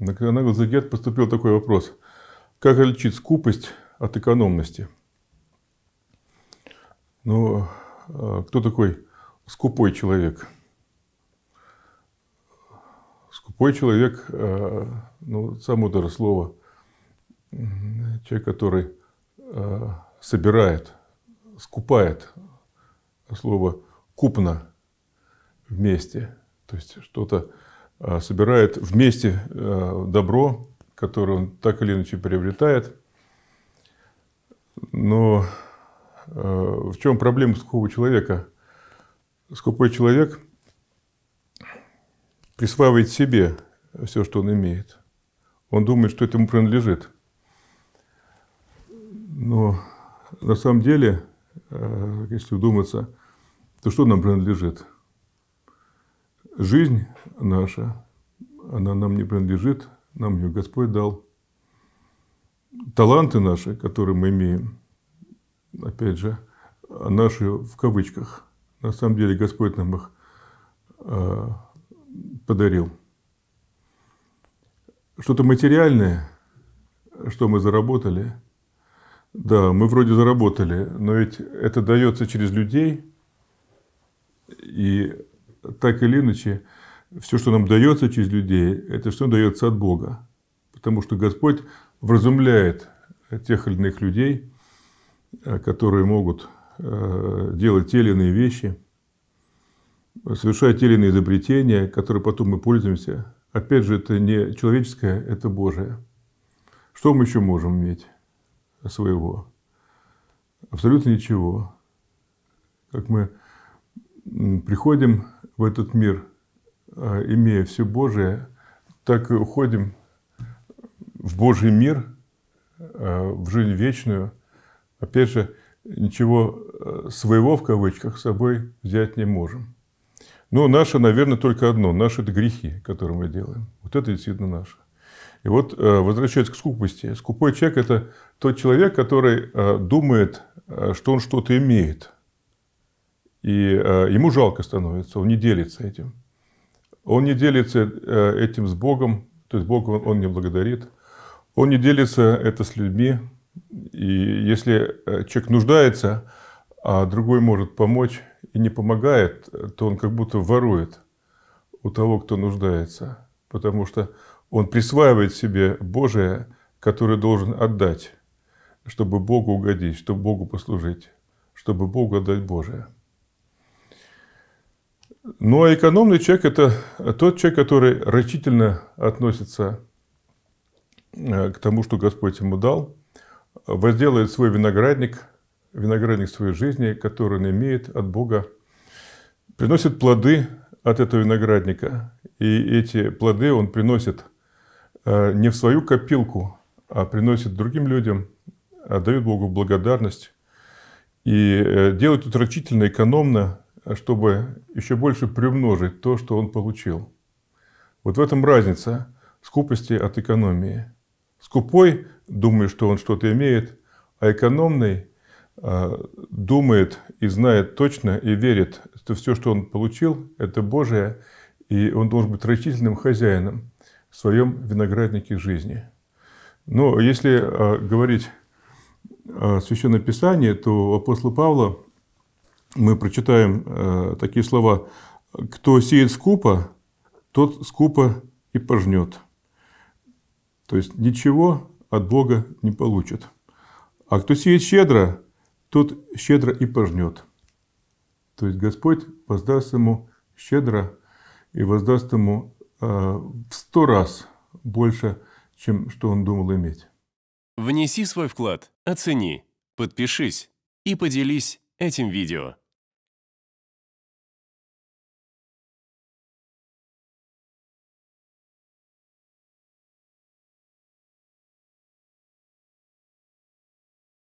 На Канагу-Загет поступил такой вопрос. Как отличить скупость от экономности? Ну, а кто такой скупой человек? Скупой человек, а, ну, само даже слово, человек, который а, собирает, скупает слово «купно» вместе. То есть что-то Э, собирает вместе э, добро, которое он так или иначе приобретает. Но э, в чем проблема скупого человека? Скупой человек присваивает себе все, что он имеет. Он думает, что этому принадлежит. Но на самом деле, если вдуматься, то что нам принадлежит – жизнь наша, она нам не принадлежит, нам ее Господь дал. Таланты наши, которые мы имеем, опять же, наши в кавычках. На самом деле Господь нам их э, подарил. Что-то материальное, что мы заработали. Да, мы вроде заработали, но ведь это дается через людей. И так или иначе, все, что нам дается через людей, это все дается от Бога. Потому что Господь вразумляет э, тех или иных людей, э, которые могут э, делать те или иные вещи, совершать те или иные изобретения, которые потом мы пользуемся. Опять же, это не человеческое, это Божие. Что мы еще можем иметь своего? Абсолютно ничего. Как мы приходим в этот мир, э, имея все Божие, так и уходим в Божий мир, э, в жизнь вечную. Опять же, ничего э, своего, в кавычках, с собой взять не можем. Но наше, наверное, только одно. Наши – это грехи, которые мы делаем. Вот это действительно наше. И вот, возвращаясь к скупости, скупой человек – это тот человек, который думает, что он что-то имеет – и э, ему жалко становится, он не делится этим. Он не делится э, этим с Богом, то есть Богу он не благодарит. Он не делится это с людьми. И если э, человек нуждается, а другой может помочь и не помогает, то он как будто ворует у того, кто нуждается. Потому что он присваивает себе Божие, которое должен отдать, чтобы Богу угодить, чтобы Богу послужить, чтобы Богу отдать Божие. Ну а экономный человек – это тот человек, который рачительно относится э, к тому, что Господь ему дал, возделает свой виноградник, виноградник своей жизни, который он имеет от Бога, приносит плоды от этого виноградника. И эти плоды он приносит э, не в свою копилку, а приносит другим людям, отдает Богу благодарность и э, делает утрачительно, экономно, чтобы еще больше приумножить то, что он получил. Вот в этом разница скупости от экономии. Скупой думает, что он что-то имеет, а экономный а, думает и знает точно и верит, что все, что он получил, это Божие, и он должен быть рачительным хозяином в своем винограднике жизни. Но если а, говорить о Священном Писании, то у апостола Павла мы прочитаем э, такие слова. «Кто сеет скупо, тот скупо и пожнет». То есть ничего от Бога не получит. А кто сеет щедро, тот щедро и пожнет. То есть Господь воздаст ему щедро и воздаст ему э, в сто раз больше, чем что он думал иметь. Внеси свой вклад, оцени, подпишись и поделись этим видео.